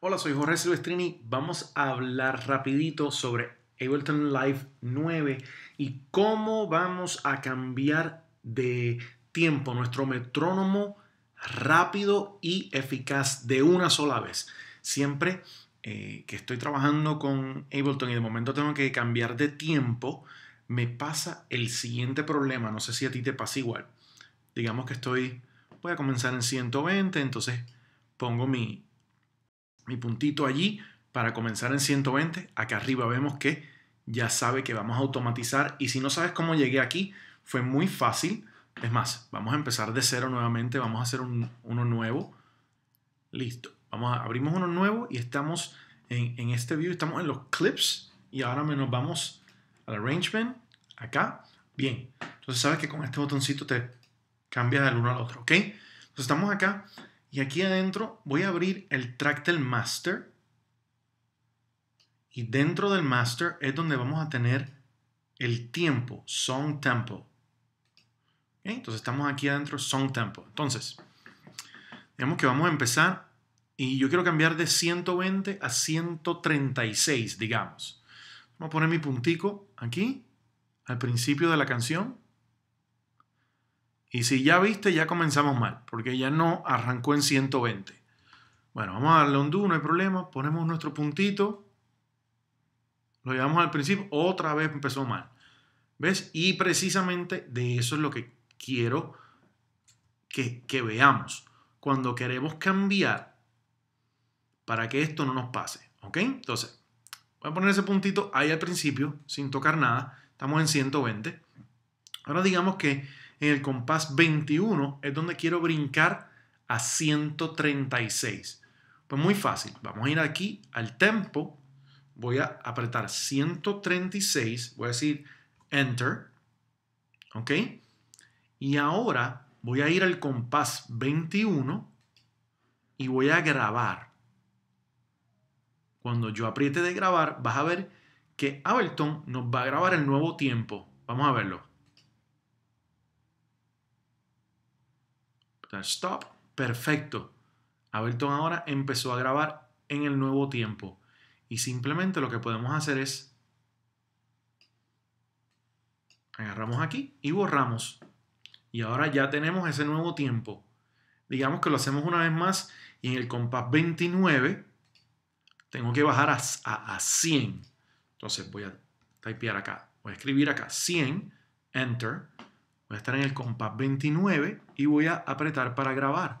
Hola, soy Jorge Silvestrini. Vamos a hablar rapidito sobre Ableton Live 9 y cómo vamos a cambiar de tiempo nuestro metrónomo rápido y eficaz de una sola vez. Siempre eh, que estoy trabajando con Ableton y de momento tengo que cambiar de tiempo, me pasa el siguiente problema. No sé si a ti te pasa igual. Digamos que estoy, voy a comenzar en 120, entonces pongo mi, mi puntito allí para comenzar en 120. Acá arriba vemos que ya sabe que vamos a automatizar y si no sabes cómo llegué aquí, fue muy fácil. Es más, vamos a empezar de cero nuevamente, vamos a hacer un, uno nuevo. Listo, vamos a, abrimos uno nuevo y estamos en, este view, estamos en los clips y ahora nos vamos al arrangement, acá. Bien, entonces sabes que con este botoncito te cambia del uno al otro, ¿ok? Entonces estamos acá y aquí adentro voy a abrir el track master. Y dentro del master es donde vamos a tener el tiempo, song tempo. Entonces estamos aquí adentro, song tempo. Entonces, digamos que vamos a empezar y yo quiero cambiar de 120 a 136, digamos. Vamos a poner mi puntico aquí, al principio de la canción. Y si ya viste, ya comenzamos mal, porque ya no arrancó en 120. Bueno, vamos a darle un do, no hay problema, ponemos nuestro puntito, lo llevamos al principio, otra vez empezó mal. ¿Ves? Y precisamente de eso es lo que quiero que, que veamos. Cuando queremos cambiar para que esto no nos pase. ¿Ok? Entonces, voy a poner ese puntito ahí al principio, sin tocar nada. Estamos en 120. Ahora digamos que en el compás 21 es donde quiero brincar a 136. Pues muy fácil, vamos a ir aquí al tempo, voy a apretar 136, voy a decir enter, ¿ok? Y ahora voy a ir al compás 21 y voy a grabar. Cuando yo apriete de grabar, vas a ver que Ableton nos va a grabar el nuevo tiempo. Vamos a verlo. stop, perfecto. Abelton ahora empezó a grabar en el nuevo tiempo. Y simplemente lo que podemos hacer es agarramos aquí y borramos. Y ahora ya tenemos ese nuevo tiempo. Digamos que lo hacemos una vez más y en el compás 29 tengo que bajar a, 100. Entonces voy a typear acá, voy a escribir acá 100, enter, Voy a estar en el compás 29 y voy a apretar para grabar.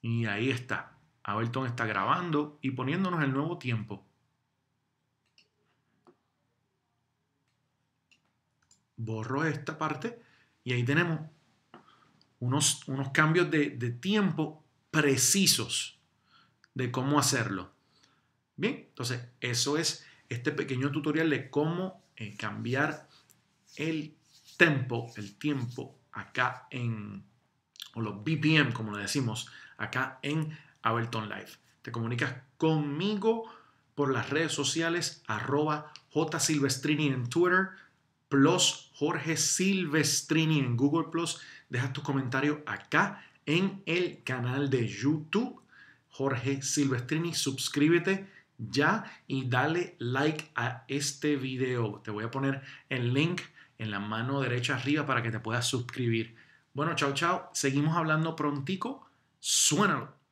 Y ahí está. Ableton está grabando y poniéndonos el nuevo tiempo. Borro esta parte y ahí tenemos unos, unos cambios de, tiempo precisos de cómo hacerlo. Bien, entonces eso es este pequeño tutorial de cómo eh, cambiar el tempo, el tiempo acá en, o los BPM como le decimos, acá en Ableton Live. Te comunicas conmigo por las redes sociales arroba Silvestrini en Twitter, plus Jorge Silvestrini en Google Plus. Deja tu comentario acá en el canal de YouTube. Jorge Silvestrini, suscríbete ya y dale like a este video. Te voy a poner el link en la mano derecha arriba para que te puedas suscribir. Bueno, chao, chao. Seguimos hablando prontico. Suénalo.